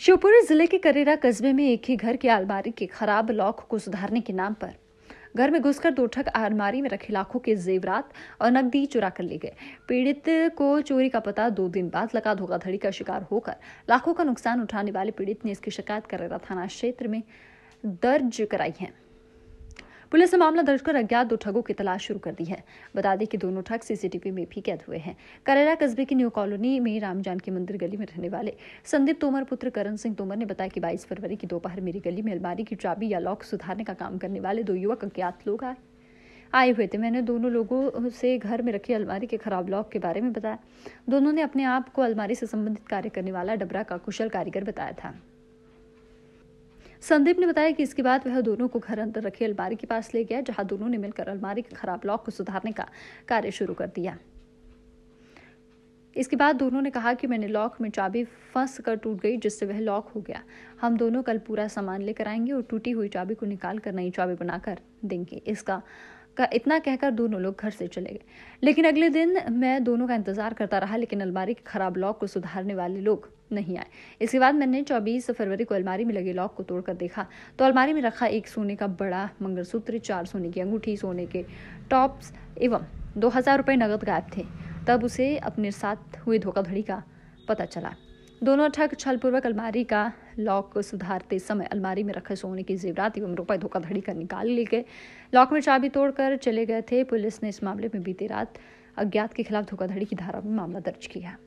शिवपुरी जिले के करेरा कस्बे में एक ही घर की अलमारी के खराब लॉक को सुधारने के नाम पर घर में घुसकर दो ठक अलमारी में रखे लाखों के जेवरात और नकदी चुरा कर ले गए पीड़ित को चोरी का पता दो दिन बाद लगा धोखाधड़ी का शिकार होकर लाखों का नुकसान उठाने वाले पीड़ित ने इसकी शिकायत करेरा थाना क्षेत्र में दर्ज कराई है पुलिस ने मामला दर्ज कर अज्ञात दो ठगों की तलाश शुरू कर दी है बता दें कि दोनों ठग सीसीटीवी में भी कैद हुए हैं करेरा कस्बे की न्यू कॉलोनी में रामजान के मंदिर गली में रहने वाले संदीप तोमर पुत्र करण सिंह तोमर ने बताया कि बाईस फरवरी की दोपहर मेरी गली में अलमारी की चाबी या लॉक सुधारने का काम करने वाले दो युवक अज्ञात लोग आए आए हुए थे मैंने दोनों लोगों से घर में रखी अलमारी के खराब लॉक के बारे में बताया दोनों ने अपने आप को अलमारी से संबंधित कार्य करने वाला डबरा का कुशल कारीगर बताया था संदीप ने बताया कि इसके बाद वह दोनों को घर अंदर रखी अलमारी के पास ले गया जहां दोनों ने मिलकर अलमारी के खराब लॉक को सुधारने का कार्य शुरू कर दिया इसके बाद दोनों ने कहा कि मैंने लॉक में चाबी फंस कर टूट गई जिससे वह लॉक हो गया हम दोनों कल पूरा सामान लेकर आएंगे और टूटी हुई चाबी को निकाल कर नई चाबी बनाकर देंगे इसका का इतना कहकर दोनों लोग घर से चले गए लेकिन अगले दिन मैं दोनों का इंतजार करता रहा लेकिन अलमारी के खराब लॉक को सुधारने वाले लोग नहीं आए इसके बाद मैंने 24 फरवरी को अलमारी में लगे लॉक को तोड़कर देखा तो अलमारी में रखा एक सोने का बड़ा मंगलसूत्र चार सोने की अंगूठी सोने के टॉप्स एवं दो हजार रुपये नकद गायब थे तब उसे अपने साथ हुए धोखाधड़ी का पता चला दोनों ठग छलपूर्वक अलमारी का लॉक सुधारते समय अलमारी में रखे सोने की जेवरात एवं रुपए धोखाधड़ी कर निकाल ली गए लॉक में चाबी तोड़कर चले गए थे पुलिस ने इस मामले में बीती रात अज्ञात के खिलाफ धोखाधड़ी की धारा में मामला दर्ज किया